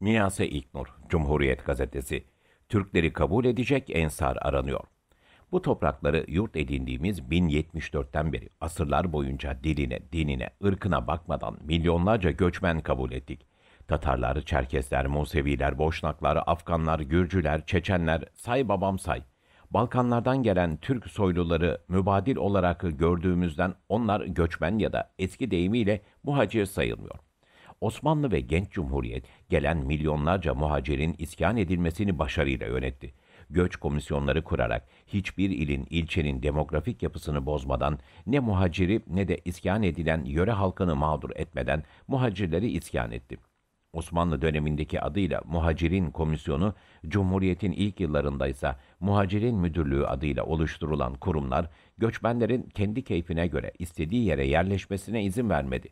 Niyase İknur, Cumhuriyet Gazetesi. Türkleri kabul edecek ensar aranıyor. Bu toprakları yurt edindiğimiz 1074'ten beri asırlar boyunca diline, dinine, ırkına bakmadan milyonlarca göçmen kabul ettik. Tatarlar, Çerkesler, Museviler, Boşnaklar, Afganlar, Gürcüler, Çeçenler, say babam say. Balkanlardan gelen Türk soyluları mübadil olarak gördüğümüzden onlar göçmen ya da eski deyimiyle muhacir sayılmıyor. Osmanlı ve genç cumhuriyet gelen milyonlarca muhacirin iskan edilmesini başarıyla yönetti. Göç komisyonları kurarak hiçbir ilin, ilçenin demografik yapısını bozmadan ne muhaciri ne de iskan edilen yöre halkını mağdur etmeden muhacirleri iskan etti. Osmanlı dönemindeki adıyla Muhacirin Komisyonu, Cumhuriyet'in ilk yıllarında ise Muhacirin Müdürlüğü adıyla oluşturulan kurumlar, göçmenlerin kendi keyfine göre istediği yere yerleşmesine izin vermedi.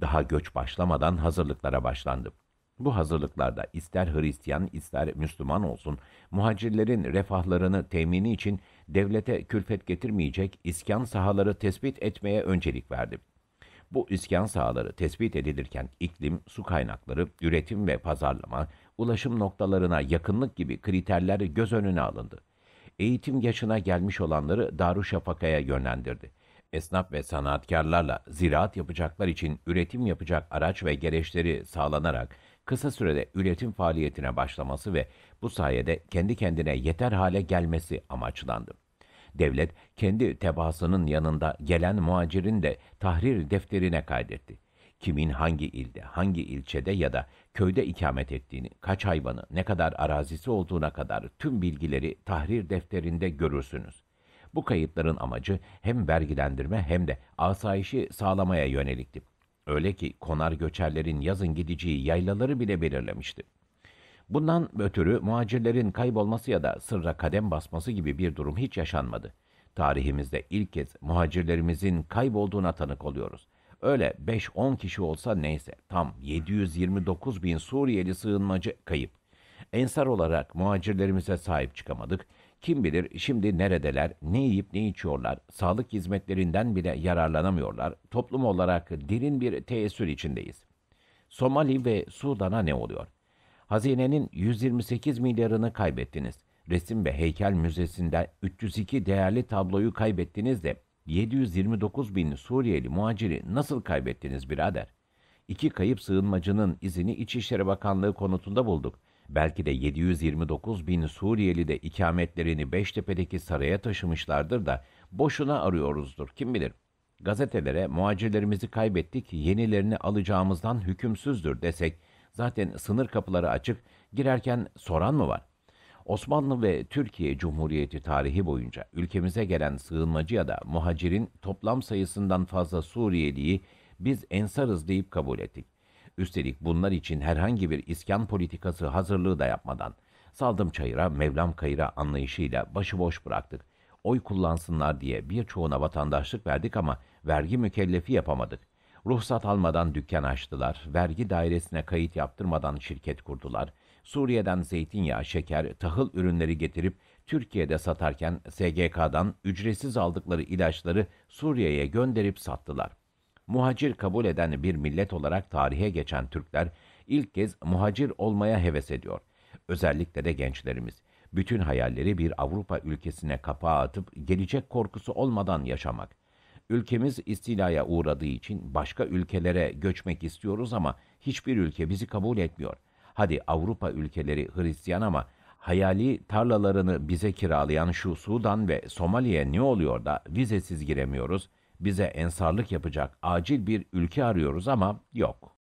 Daha göç başlamadan hazırlıklara başlandı. Bu hazırlıklarda ister Hristiyan ister Müslüman olsun, muhacirlerin refahlarını temini için devlete külfet getirmeyecek iskan sahaları tespit etmeye öncelik verdi. Bu iskan sahaları tespit edilirken iklim, su kaynakları, üretim ve pazarlama, ulaşım noktalarına yakınlık gibi kriterler göz önüne alındı. Eğitim yaşına gelmiş olanları Darüşşafaka'ya yönlendirdi esnaf ve sanatkarlarla ziraat yapacaklar için üretim yapacak araç ve gereçleri sağlanarak kısa sürede üretim faaliyetine başlaması ve bu sayede kendi kendine yeter hale gelmesi amaçlandı. Devlet kendi tebaasının yanında gelen muhacirin de tahrir defterine kaydetti. Kimin hangi ilde, hangi ilçede ya da köyde ikamet ettiğini, kaç hayvanı, ne kadar arazisi olduğuna kadar tüm bilgileri tahrir defterinde görürsünüz. Bu kayıtların amacı hem vergilendirme hem de asayişi sağlamaya yönelikti. Öyle ki konar göçerlerin yazın gideceği yaylaları bile belirlemişti. Bundan ötürü muhacirlerin kaybolması ya da sırra kadem basması gibi bir durum hiç yaşanmadı. Tarihimizde ilk kez muhacirlerimizin kaybolduğuna tanık oluyoruz. Öyle 5-10 kişi olsa neyse tam 729 bin Suriyeli sığınmacı kayıp. Ensar olarak muhacirlerimize sahip çıkamadık. Kim bilir şimdi neredeler, ne yiyip ne içiyorlar, sağlık hizmetlerinden bile yararlanamıyorlar. Toplum olarak derin bir teessür içindeyiz. Somali ve Sudan'a ne oluyor? Hazinenin 128 milyarını kaybettiniz. Resim ve Heykel Müzesi'nde 302 değerli tabloyu kaybettiniz de 729 bin Suriyeli muhaciri nasıl kaybettiniz birader? İki kayıp sığınmacının izini İçişleri Bakanlığı konutunda bulduk belki de 729 bin Suriyeli de ikametlerini Beştepe'deki saraya taşımışlardır da boşuna arıyoruzdur kim bilir. Gazetelere muhacirlerimizi kaybettik, yenilerini alacağımızdan hükümsüzdür desek zaten sınır kapıları açık, girerken soran mı var? Osmanlı ve Türkiye Cumhuriyeti tarihi boyunca ülkemize gelen sığınmacı ya da muhacirin toplam sayısından fazla Suriyeliyi biz ensarız deyip kabul ettik. Üstelik bunlar için herhangi bir iskan politikası hazırlığı da yapmadan saldım çayıra Mevlam kayıra anlayışıyla başıboş bıraktık. Oy kullansınlar diye birçoğuna vatandaşlık verdik ama vergi mükellefi yapamadık. Ruhsat almadan dükkan açtılar, vergi dairesine kayıt yaptırmadan şirket kurdular. Suriye'den zeytinyağı, şeker, tahıl ürünleri getirip Türkiye'de satarken SGK'dan ücretsiz aldıkları ilaçları Suriye'ye gönderip sattılar muhacir kabul eden bir millet olarak tarihe geçen Türkler ilk kez muhacir olmaya heves ediyor. Özellikle de gençlerimiz. Bütün hayalleri bir Avrupa ülkesine kapağa atıp gelecek korkusu olmadan yaşamak. Ülkemiz istilaya uğradığı için başka ülkelere göçmek istiyoruz ama hiçbir ülke bizi kabul etmiyor. Hadi Avrupa ülkeleri Hristiyan ama hayali tarlalarını bize kiralayan şu Sudan ve Somali'ye ne oluyor da vizesiz giremiyoruz?'' bize ensarlık yapacak acil bir ülke arıyoruz ama yok.